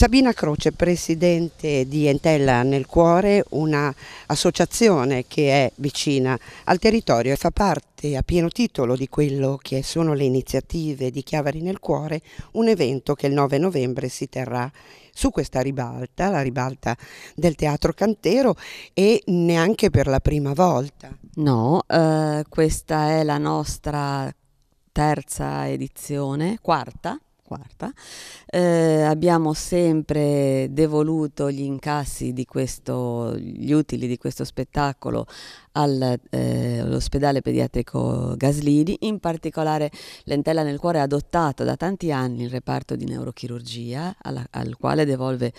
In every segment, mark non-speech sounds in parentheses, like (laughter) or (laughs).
Sabina Croce, presidente di Entella nel Cuore, un'associazione che è vicina al territorio e fa parte a pieno titolo di quello che sono le iniziative di Chiavari nel Cuore, un evento che il 9 novembre si terrà su questa ribalta, la ribalta del Teatro Cantero e neanche per la prima volta. No, eh, questa è la nostra terza edizione, quarta, quarta. Eh, abbiamo sempre devoluto gli incassi di questo, gli utili di questo spettacolo eh, all'ospedale eh, pediatrico Gaslini, in particolare Lentella nel cuore ha adottato da tanti anni il reparto di neurochirurgia alla, al quale devolve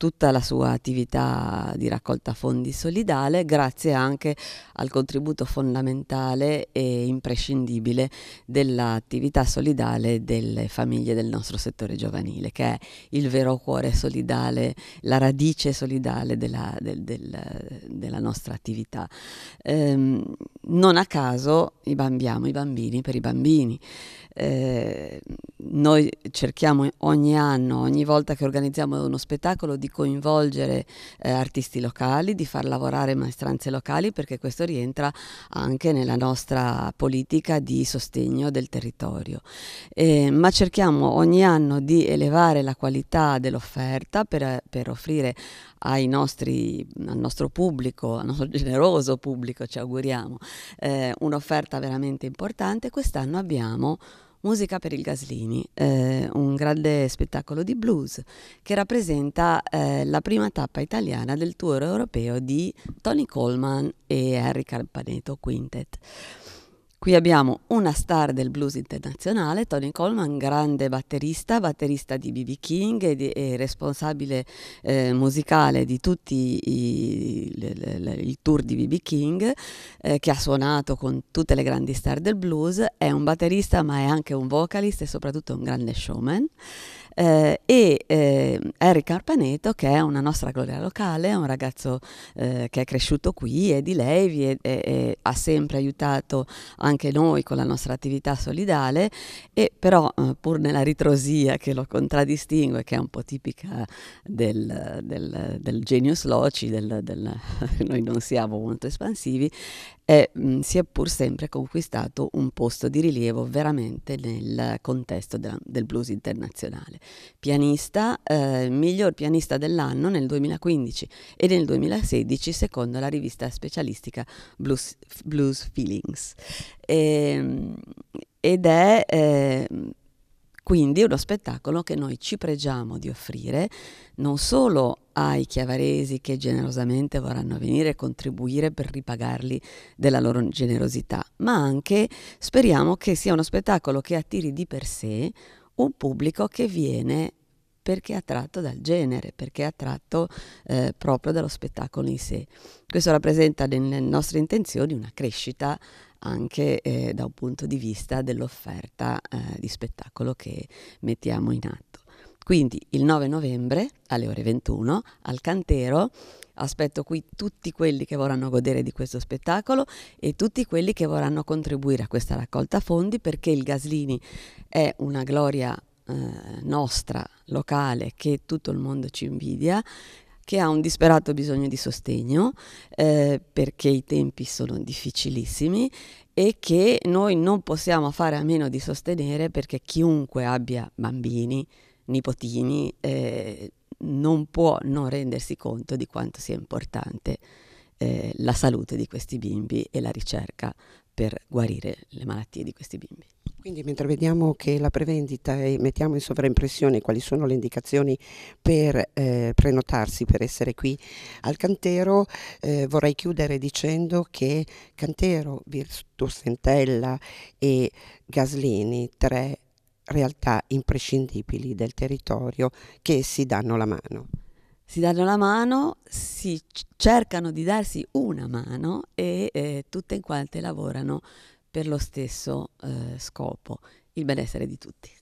tutta la sua attività di raccolta fondi solidale grazie anche al contributo fondamentale e imprescindibile dell'attività solidale delle famiglie del nostro settore giovanile che è il vero cuore solidale, la radice solidale della, del, del, della nostra attività. Ehm, non a caso i bambiamo i bambini per i bambini. Eh, noi cerchiamo ogni anno, ogni volta che organizziamo uno spettacolo, di coinvolgere eh, artisti locali, di far lavorare maestranze locali, perché questo rientra anche nella nostra politica di sostegno del territorio. Eh, ma cerchiamo ogni anno di elevare la qualità dell'offerta per, per offrire nostri, al nostro pubblico, al nostro generoso pubblico, ci auguriamo, eh, un'offerta veramente importante. Quest'anno abbiamo Musica per il Gaslini, eh, un grande spettacolo di blues che rappresenta eh, la prima tappa italiana del tour europeo di Tony Coleman e Harry Carpaneto Quintet. Qui abbiamo una star del blues internazionale, Tony Coleman, grande batterista, batterista di BB King e, di, e responsabile eh, musicale di tutti i, il, il, il, tour di BB King, eh, che ha suonato con tutte le grandi star del blues, è un batterista ma è anche un vocalist e soprattutto un grande showman eh, e eh, Eric Arpaneto che è una nostra gloria locale, un ragazzo eh, che è cresciuto qui è di Levi e, e, e, ha sempre aiutato anche noi con la nostra attività solidale e però eh, pur nella ritrosia che lo contraddistingue che è un po' tipica del, del, del genius loci, del, (laughs) noi non siamo molto espansivi, eh, si è pur sempre conquistato un posto di rilievo veramente nel contesto da, del blues internazionale pianista, eh, miglior pianista dell'anno nel 2015 e nel 2016 secondo la rivista specialistica Blues, Blues Feelings. E, ehm, ed è eh, quindi uno spettacolo che noi ci pregiamo di offrire non solo ai chiavaresi che generosamente vorranno venire e contribuire per ripagarli della loro generosità, ma anche speriamo che sia uno spettacolo che attiri di per sé un pubblico che viene perché è attratto dal genere, perché è attratto eh, proprio dallo spettacolo in sé. Questo rappresenta nelle nostre intenzioni una crescita anche eh, da un punto di vista dell'offerta eh, di spettacolo che mettiamo in atto. Quindi il 9 novembre alle ore 21 al Cantero Aspetto qui tutti quelli che vorranno godere di questo spettacolo e tutti quelli che vorranno contribuire a questa raccolta fondi perché il Gaslini è una gloria eh, nostra, locale, che tutto il mondo ci invidia che ha un disperato bisogno di sostegno eh, perché i tempi sono difficilissimi e che noi non possiamo fare a meno di sostenere perché chiunque abbia bambini, nipotini, eh, non può non rendersi conto di quanto sia importante eh, la salute di questi bimbi e la ricerca per guarire le malattie di questi bimbi. Quindi mentre vediamo che la prevendita e mettiamo in sovraimpressione quali sono le indicazioni per eh, prenotarsi per essere qui al Cantero, eh, vorrei chiudere dicendo che Cantero, Virtus Sentella e Gaslini, tre realtà imprescindibili del territorio che si danno la mano. Si danno la mano, si cercano di darsi una mano e eh, tutte in quante lavorano per lo stesso eh, scopo, il benessere di tutti.